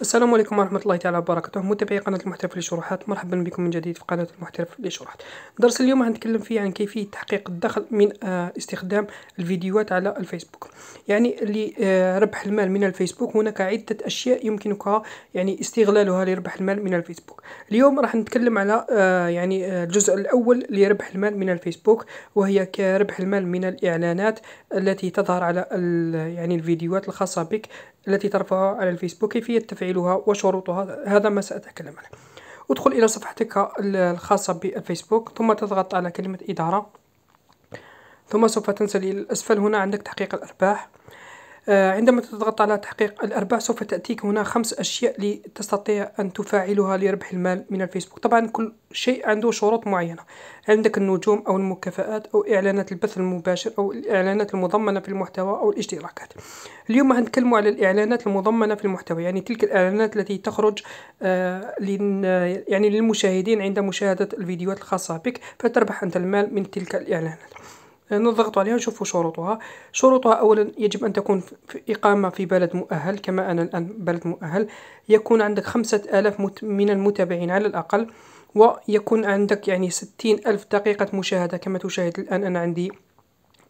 السلام عليكم ورحمة الله تعالى وبركاته متابعي قناة المحترف للشروحات مرحبا بكم من جديد في قناة المحترف للشروحات درس اليوم هنتكلم فيه عن كيفية تحقيق الدخل من آه، استخدام الفيديوهات على الفيسبوك يعني لربح آه، المال من الفيسبوك هناك عدة أشياء يمكنك يعني استغلالها لربح المال من الفيسبوك اليوم راح نتكلم على آه، يعني الجزء الأول لربح المال من الفيسبوك وهي كربح المال من الإعلانات التي تظهر على يعني الفيديوهات الخاصة بك التي ترفعها على الفيسبوك كيفية تفعيلها وشروطها هذا ما سأتكلم عنه ادخل إلى صفحتك الخاصة بالفيسبوك ثم تضغط على كلمة إدارة ثم سوف تنزل إلى الأسفل هنا عندك تحقيق الأرباح آه، عندما تضغط على تحقيق الأرباح سوف تأتيك هنا خمس أشياء لتستطيع أن تفاعلها لربح المال من الفيسبوك طبعا كل شيء عنده شروط معينة عندك النجوم أو المكافآت أو إعلانات البث المباشر أو الإعلانات المضمنة في المحتوى أو الاشتراكات اليوم هنتكلم على الإعلانات المضمنة في المحتوى يعني تلك الإعلانات التي تخرج آه، يعني للمشاهدين عند مشاهدة الفيديوهات الخاصة بك فتربح أنت المال من تلك الإعلانات نضغط عليها نشوف شروطها شروطها أولا يجب أن تكون في إقامة في بلد مؤهل كما أنا الآن بلد مؤهل يكون عندك خمسة آلاف من المتابعين على الأقل ويكون عندك يعني ستين ألف دقيقة مشاهدة كما تشاهد الآن أنا عندي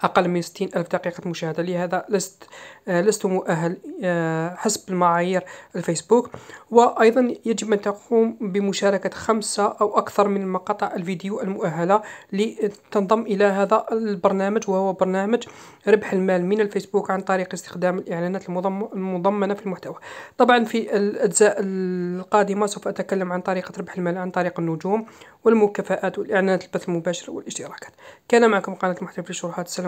أقل من 60 ألف دقيقة مشاهدة لهذا لست آه، لست مؤهل آه، حسب المعايير الفيسبوك وأيضا يجب أن تقوم بمشاركة خمسة أو أكثر من مقاطع الفيديو المؤهلة لتنضم إلى هذا البرنامج وهو برنامج ربح المال من الفيسبوك عن طريق استخدام الإعلانات المضمنة في المحتوى طبعا في الأجزاء القادمة سوف أتكلم عن طريقة ربح المال عن طريق النجوم والمكافآت والإعلانات البث المباشر والاشتراكات كان معكم قناة المحتوى في الشروحات السلام